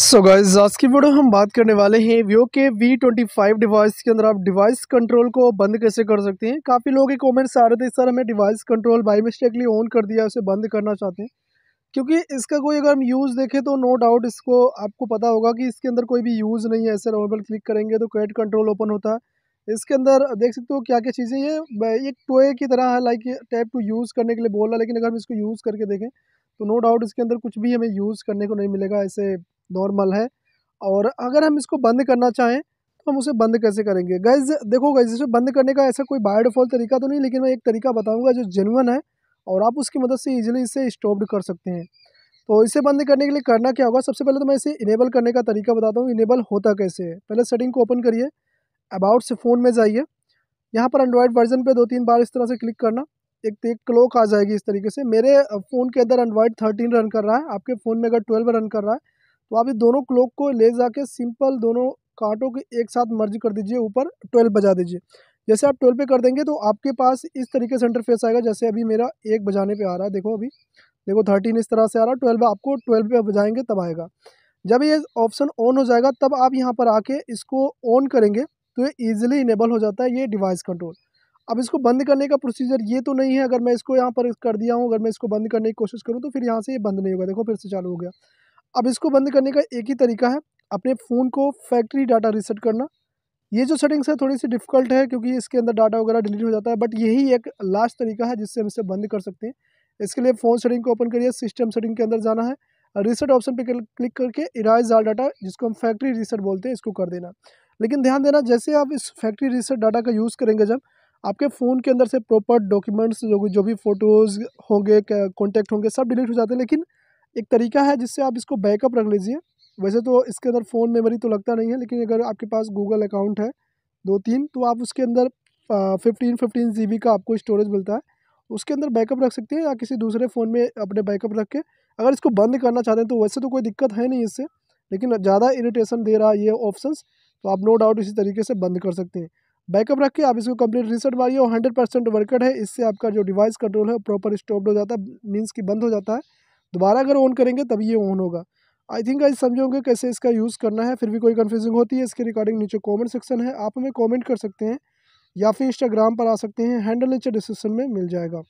सो so आज की video हम बात करने वाले हैं वीओ के वी ट्वेंटी फाइव डिवाइस के अंदर आप डिवाइस कंट्रोल को बंद कैसे कर सकते हैं काफ़ी लोग के कमेंट्स आ रहे थे सर हमें device control by mistakenly on कर दिया उसे बंद करना चाहते हैं क्योंकि इसका कोई अगर हम यूज़ देखें तो नो डाउट इसको आपको पता होगा कि इसके अंदर कोई भी यूज़ नहीं है ऐसे नॉर्मल क्लिक करेंगे तो कैट कंट्रोल ओपन होता है इसके अंदर देख सकते हो क्या क्या चीज़ें ये एक टोए की तरह है लाइक टैप टू यूज़ करने के लिए बोल रहा लेकिन अगर हम इसको यूज़ करके देखें तो नो डाउट इसके अंदर कुछ भी हमें यूज़ करने को नहीं मिलेगा ऐसे नॉर्मल है और अगर हम इसको बंद करना चाहें तो हम उसे बंद कैसे करेंगे गैज देखो गैज इसे बंद करने का ऐसा कोई बायोडिफॉल्ट तरीका तो नहीं लेकिन मैं एक तरीका बताऊँगा जो जेनुअन है और आप उसकी मदद से ईजिली इसे स्टॉप्ड कर सकते हैं तो इसे बंद करने के लिए करना क्या होगा सबसे पहले तो मैं इसे इनेबल करने का तरीका बताता हूँ इनेबल होता कैसे है पहले सेटिंग को ओपन करिए अबाउट से फ़ोन में जाइए यहाँ पर एंड्रॉयड वर्जन पे दो तीन बार इस तरह से क्लिक करना एक तो एक क्लॉक आ जाएगी इस तरीके से मेरे फ़ोन के अंदर एंड्रॉयड थर्टीन रन कर रहा है आपके फ़ोन में अगर ट्वेल्व रन कर रहा है तो आप ये दोनों क्लॉक को ले जाके सिंपल दोनों कांटों के एक साथ मर्ज कर दीजिए ऊपर ट्वेल्व बजा दीजिए जैसे आप ट्वेल्व पे कर देंगे तो आपके पास इस तरीके से इंटरफेस आएगा जैसे अभी मेरा एक बजाने पे आ रहा है देखो अभी देखो थर्टीन इस तरह से आ रहा है ट्वेल्व आपको ट्वेल्व पे बजाएंगे तब आएगा जब ये ऑप्शन ऑन हो जाएगा तब आप यहाँ पर आके इसको ऑन करेंगे तो ये ईजिली इनेबल हो जाता है ये डिवाइस कंट्रोल अब इसको बंद करने का प्रोसीजर ये तो नहीं है अगर मैं इसको यहाँ पर कर दिया हूँ अगर मैं इसको बंद करने की कोशिश करूँ तो फिर यहाँ से ये बंद नहीं होगा देखो फिर से चालू हो गया अब इसको बंद करने का एक ही तरीका है अपने फ़ोन को फैक्ट्री डाटा रीसेट करना ये जो सेटिंग्स है थोड़ी सी डिफ़िकल्ट है क्योंकि इसके अंदर डाटा वगैरह डिलीट हो जाता है बट यही एक लास्ट तरीका है जिससे हम इसे बंद कर सकते हैं इसके लिए फ़ोन सेटिंग को ओपन करिए सिस्टम सेटिंग के अंदर जाना है रीसेट ऑप्शन पर क्लिक करके इराइज आल डाटा जिसको हम फैक्ट्री रीसेट बोलते हैं इसको कर देना लेकिन ध्यान देना जैसे आप इस फैक्ट्री रीसेट डाटा का यूज़ करेंगे जब आपके फ़ोन के अंदर से प्रॉपर डॉक्यूमेंट्स जो जो भी फ़ोटोज़ होंगे कॉन्टैक्ट होंगे सब डिलीट हो जाते हैं लेकिन एक तरीका है जिससे आप इसको बैकअप रख लीजिए वैसे तो इसके अंदर फ़ोन मेमोरी तो लगता नहीं है लेकिन अगर आपके पास गूगल अकाउंट है दो तीन तो आप उसके अंदर फिफ्टीन फिफ्टीन जी का आपको स्टोरेज मिलता है उसके अंदर बैकअप रख सकते हैं या किसी दूसरे फ़ोन में अपने बैकअप रख के अगर इसको बंद करना चाहते हैं तो वैसे तो कोई दिक्कत है नहीं इससे लेकिन ज़्यादा इरीटेशन दे रहा है ये ऑप्शन तो आप नो डाउट इसी तरीके से बंद कर सकते हैं बैकअप रख के आप इसको कंप्लीट रिसेट मारिए और हंड्रेड परसेंट वर्कड है इससे आपका जो डिवाइस कंट्रोल है प्रॉपर स्टॉप्ड हो जाता है मीन्स कि बंद हो जाता है दोबारा अगर ऑन करेंगे तभी ये ऑन होगा आई थिंक आज समझोगे कैसे इसका यूज़ करना है फिर भी कोई कन्फ्यूजिंग होती है इसके रिकॉर्डिंग नीचे कॉमेंट सेक्शन है आप हमें कॉमेंट कर सकते हैं या फिर इंस्टाग्राम पर आ सकते हैं हैंडल नीचे डिस्क्रिप्शन में मिल जाएगा